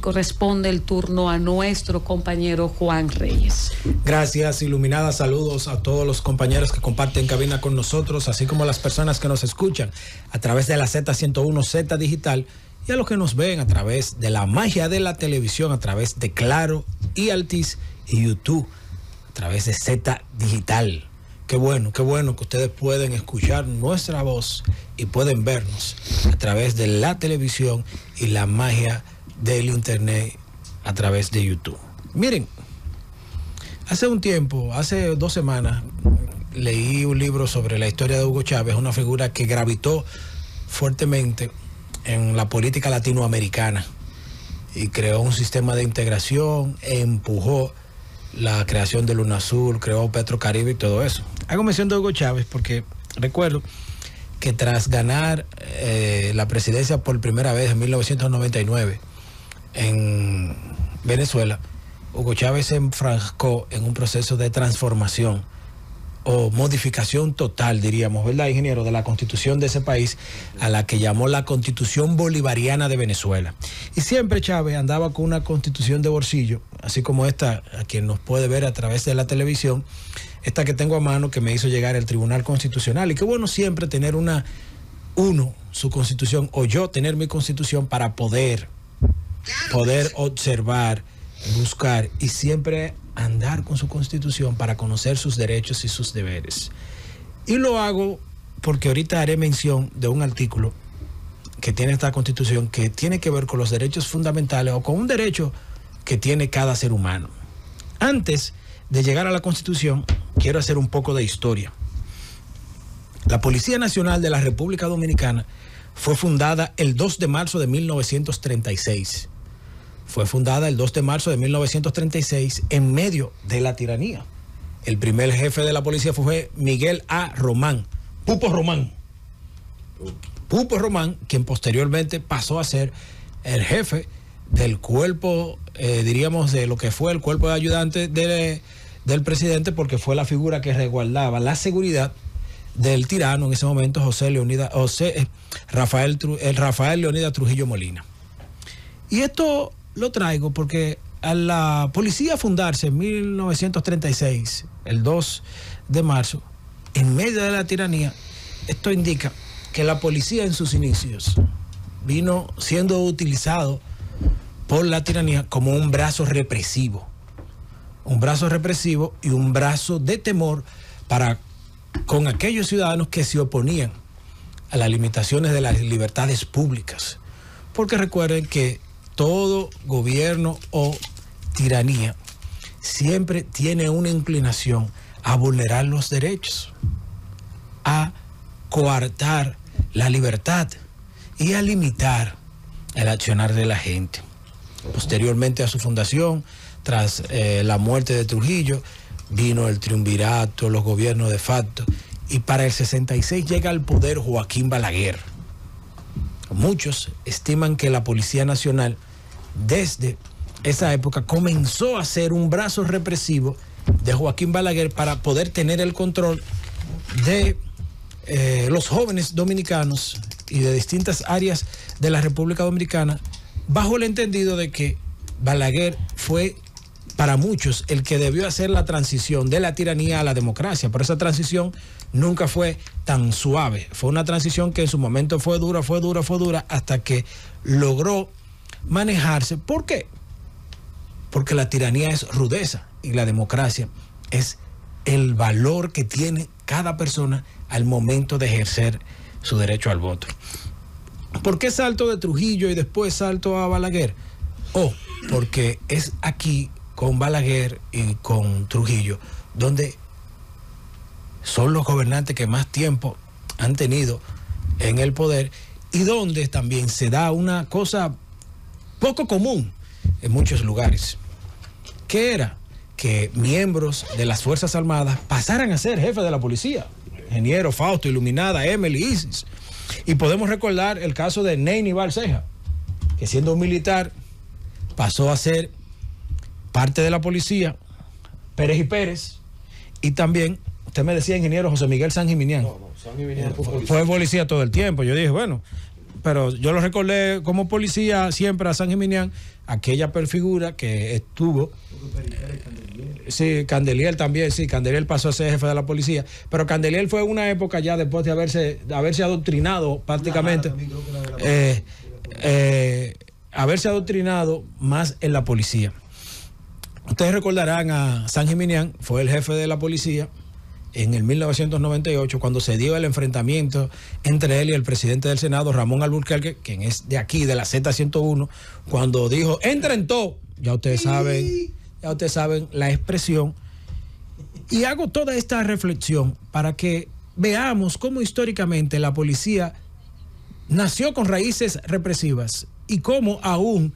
corresponde el turno a nuestro compañero Juan Reyes. Gracias, Iluminada. Saludos a todos los compañeros que comparten cabina con nosotros, así como a las personas que nos escuchan a través de la Z101 Z Digital y a los que nos ven a través de la magia de la televisión, a través de Claro y Altis y YouTube, a través de Z Digital. Qué bueno, qué bueno que ustedes pueden escuchar nuestra voz y pueden vernos a través de la televisión y la magia de del internet a través de YouTube. Miren, hace un tiempo, hace dos semanas, leí un libro sobre la historia de Hugo Chávez, una figura que gravitó fuertemente en la política latinoamericana y creó un sistema de integración, empujó la creación de Luna Azul... creó Petrocaribe y todo eso. Hago mención de Hugo Chávez porque recuerdo que tras ganar eh, la presidencia por primera vez en 1999, en Venezuela, Hugo Chávez se enfrascó en un proceso de transformación o modificación total, diríamos, ¿verdad, ingeniero?, de la constitución de ese país, a la que llamó la constitución bolivariana de Venezuela. Y siempre Chávez andaba con una constitución de bolsillo, así como esta, a quien nos puede ver a través de la televisión, esta que tengo a mano que me hizo llegar el Tribunal Constitucional. Y qué bueno siempre tener una, uno, su constitución, o yo tener mi constitución para poder poder observar, buscar y siempre andar con su constitución para conocer sus derechos y sus deberes. Y lo hago porque ahorita haré mención de un artículo que tiene esta constitución que tiene que ver con los derechos fundamentales o con un derecho que tiene cada ser humano. Antes de llegar a la constitución, quiero hacer un poco de historia. La Policía Nacional de la República Dominicana fue fundada el 2 de marzo de 1936. Fue fundada el 2 de marzo de 1936 en medio de la tiranía. El primer jefe de la policía fue Miguel A. Román, Pupo Román. Pupo Román, quien posteriormente pasó a ser el jefe del cuerpo, eh, diríamos, de lo que fue el cuerpo de ayudante del presidente, porque fue la figura que resguardaba la seguridad del tirano en ese momento, José, Leonida, José eh, Rafael, el eh, Rafael Leonida Trujillo Molina. Y esto lo traigo porque a la policía fundarse en 1936, el 2 de marzo, en medio de la tiranía, esto indica que la policía en sus inicios vino siendo utilizado por la tiranía como un brazo represivo. Un brazo represivo y un brazo de temor para con aquellos ciudadanos que se oponían a las limitaciones de las libertades públicas. Porque recuerden que todo gobierno o tiranía siempre tiene una inclinación a vulnerar los derechos, a coartar la libertad y a limitar el accionar de la gente. Posteriormente a su fundación, tras eh, la muerte de Trujillo, vino el triunvirato, los gobiernos de facto, y para el 66 llega al poder Joaquín Balaguer. Muchos estiman que la Policía Nacional, desde esa época, comenzó a ser un brazo represivo de Joaquín Balaguer para poder tener el control de eh, los jóvenes dominicanos y de distintas áreas de la República Dominicana, bajo el entendido de que Balaguer fue para muchos el que debió hacer la transición de la tiranía a la democracia, pero esa transición nunca fue tan suave. Fue una transición que en su momento fue dura, fue dura, fue dura, hasta que logró manejarse. ¿Por qué? Porque la tiranía es rudeza y la democracia es el valor que tiene cada persona al momento de ejercer su derecho al voto. ¿Por qué salto de Trujillo y después salto a Balaguer? oh, porque es aquí con Balaguer y con Trujillo, donde son los gobernantes que más tiempo han tenido en el poder y donde también se da una cosa poco común en muchos lugares, que era que miembros de las Fuerzas Armadas pasaran a ser jefes de la policía. Ingeniero Fausto, Iluminada, Emily, Isis. Y podemos recordar el caso de Neyni Barceja, que siendo un militar pasó a ser parte de la policía, Pérez y Pérez, y también, usted me decía, ingeniero José Miguel San No, no, fue, policía. fue policía todo el tiempo. Yo dije, bueno, pero yo lo recordé como policía siempre a San aquella perfigura que estuvo. Sí, Candeliel también, sí, Candeliel pasó a ser jefe de la policía, pero Candeliel fue una época ya después de haberse, haberse adoctrinado prácticamente, eh, eh, haberse adoctrinado más en la policía. Ustedes recordarán a San Jiminián, fue el jefe de la policía en el 1998, cuando se dio el enfrentamiento entre él y el presidente del Senado, Ramón Alburquerque, quien es de aquí, de la Z101, cuando dijo, entren todo. Ya ustedes saben, ya ustedes saben la expresión. Y hago toda esta reflexión para que veamos cómo históricamente la policía nació con raíces represivas y cómo aún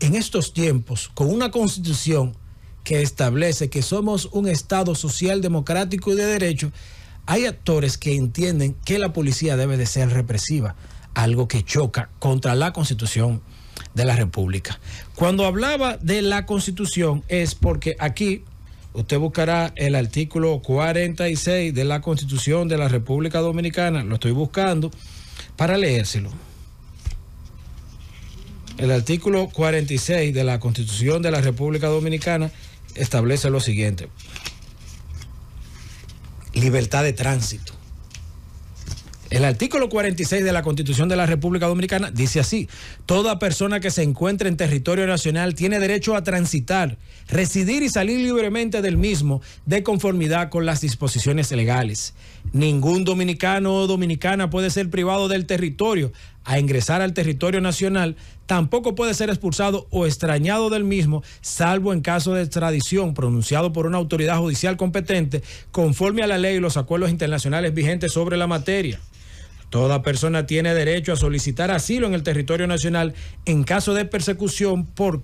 en estos tiempos, con una constitución que establece que somos un Estado social, democrático y de derecho, hay actores que entienden que la policía debe de ser represiva, algo que choca contra la constitución de la República. Cuando hablaba de la constitución es porque aquí usted buscará el artículo 46 de la constitución de la República Dominicana, lo estoy buscando para leérselo. El artículo 46 de la Constitución de la República Dominicana establece lo siguiente. Libertad de tránsito. El artículo 46 de la Constitución de la República Dominicana dice así, toda persona que se encuentre en territorio nacional tiene derecho a transitar, residir y salir libremente del mismo de conformidad con las disposiciones legales. Ningún dominicano o dominicana puede ser privado del territorio a ingresar al territorio nacional, tampoco puede ser expulsado o extrañado del mismo, salvo en caso de extradición pronunciado por una autoridad judicial competente, conforme a la ley y los acuerdos internacionales vigentes sobre la materia. Toda persona tiene derecho a solicitar asilo en el territorio nacional en caso de persecución por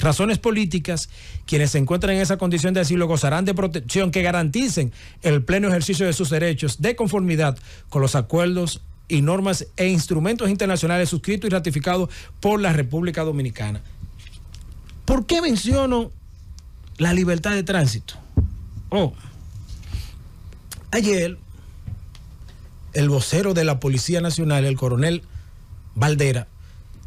razones políticas, quienes se encuentran en esa condición de asilo gozarán de protección que garanticen el pleno ejercicio de sus derechos de conformidad con los acuerdos y normas e instrumentos internacionales suscritos y ratificados por la República Dominicana. ¿Por qué menciono la libertad de tránsito? Oh, ayer el vocero de la Policía Nacional, el coronel Valdera,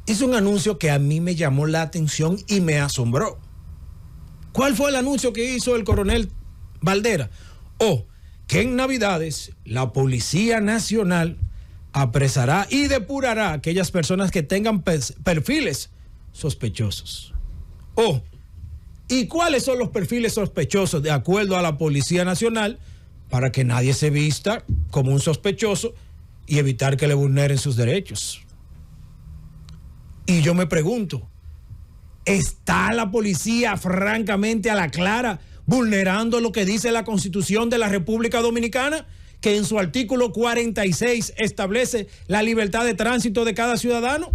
hizo un anuncio que a mí me llamó la atención y me asombró. ¿Cuál fue el anuncio que hizo el coronel Valdera? Oh, que en Navidades la Policía Nacional apresará y depurará a aquellas personas que tengan perfiles sospechosos. Oh, ¿y cuáles son los perfiles sospechosos de acuerdo a la Policía Nacional para que nadie se vista como un sospechoso y evitar que le vulneren sus derechos? Y yo me pregunto, ¿está la policía francamente a la clara vulnerando lo que dice la Constitución de la República Dominicana? que en su artículo 46 establece la libertad de tránsito de cada ciudadano?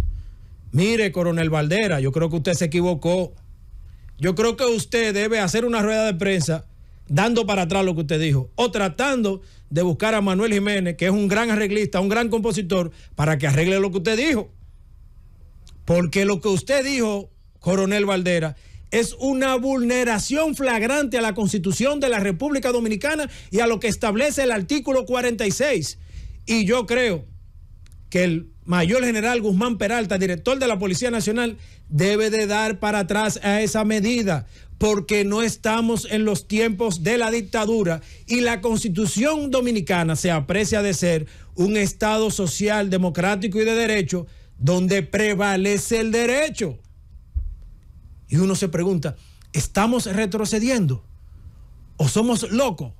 Mire, coronel Valdera, yo creo que usted se equivocó. Yo creo que usted debe hacer una rueda de prensa dando para atrás lo que usted dijo o tratando de buscar a Manuel Jiménez, que es un gran arreglista, un gran compositor, para que arregle lo que usted dijo. Porque lo que usted dijo, coronel Valdera, es una vulneración flagrante a la Constitución de la República Dominicana y a lo que establece el artículo 46. Y yo creo que el mayor general Guzmán Peralta, director de la Policía Nacional, debe de dar para atrás a esa medida, porque no estamos en los tiempos de la dictadura y la constitución dominicana se aprecia de ser un Estado social, democrático y de derecho, donde prevalece el derecho. Y uno se pregunta, ¿estamos retrocediendo? ¿O somos locos?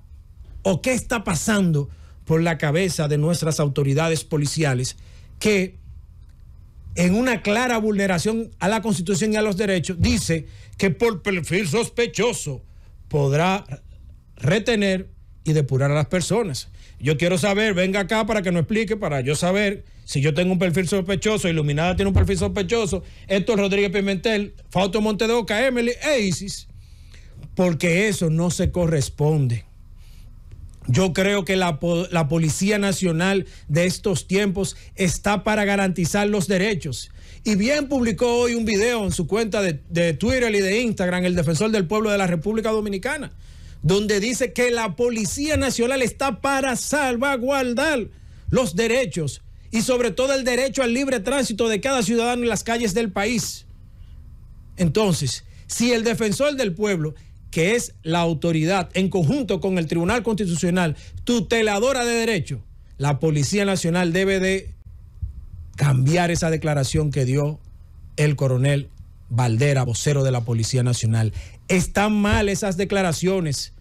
¿O qué está pasando por la cabeza de nuestras autoridades policiales que en una clara vulneración a la Constitución y a los derechos dice que por perfil sospechoso podrá retener y depurar a las personas. Yo quiero saber, venga acá para que nos explique, para yo saber si yo tengo un perfil sospechoso, Iluminada tiene un perfil sospechoso, Héctor Rodríguez Pimentel, Fausto Montedoca, Emily e ISIS, porque eso no se corresponde. Yo creo que la, Policía Nacional de estos tiempos está para garantizar los derechos. Y bien publicó hoy un video en su cuenta de Twitter y de Instagram el defensor del pueblo de la República Dominicana, donde dice que la Policía Nacional está para salvaguardar los derechos y sobre todo el derecho al libre tránsito de cada ciudadano en las calles del país. Entonces, si el defensor del pueblo, que es la autoridad en conjunto con el Tribunal Constitucional, tuteladora de derechos... la Policía Nacional debe de cambiar esa declaración que dio el coronel Valdera, vocero de la Policía Nacional. Están mal esas declaraciones.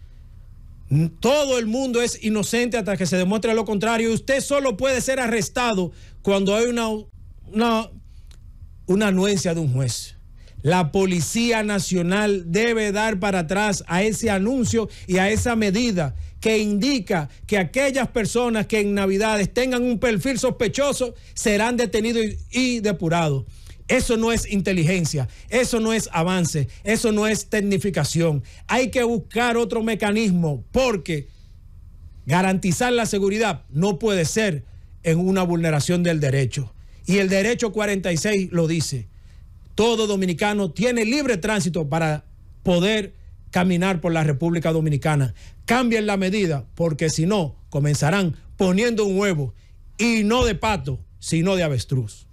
Todo el mundo es inocente hasta que se demuestre lo contrario. usted solo puede ser arrestado cuando hay una, una, anuencia de un juez. La Policía Nacional debe dar para atrás a ese anuncio y a esa medida que indica que aquellas personas que en Navidades tengan un perfil sospechoso serán detenidos y, y depurados. Eso no es inteligencia, eso no es avance, eso no es tecnificación. Hay que buscar otro mecanismo porque garantizar la seguridad no puede ser en una vulneración del derecho. Y el derecho 46 lo dice. Todo dominicano tiene libre tránsito para poder caminar por la República Dominicana. Cambien la medida porque si no, comenzarán poniendo un huevo y no de pato, sino de avestruz.